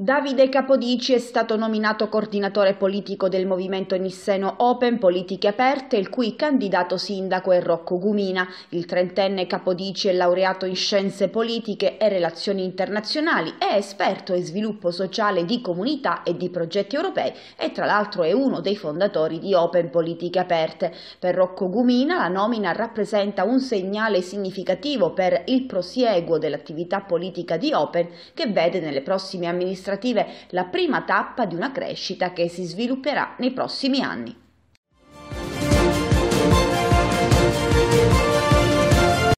Davide Capodici è stato nominato coordinatore politico del movimento Nisseno Open Politiche Aperte, il cui candidato sindaco è Rocco Gumina. Il trentenne Capodici è laureato in scienze politiche e relazioni internazionali, è esperto in sviluppo sociale di comunità e di progetti europei e tra l'altro è uno dei fondatori di Open Politiche Aperte. Per Rocco Gumina la nomina rappresenta un segnale significativo per il prosieguo dell'attività politica di Open che vede nelle prossime amministrazioni amministrative la prima tappa di una crescita che si svilupperà nei prossimi anni.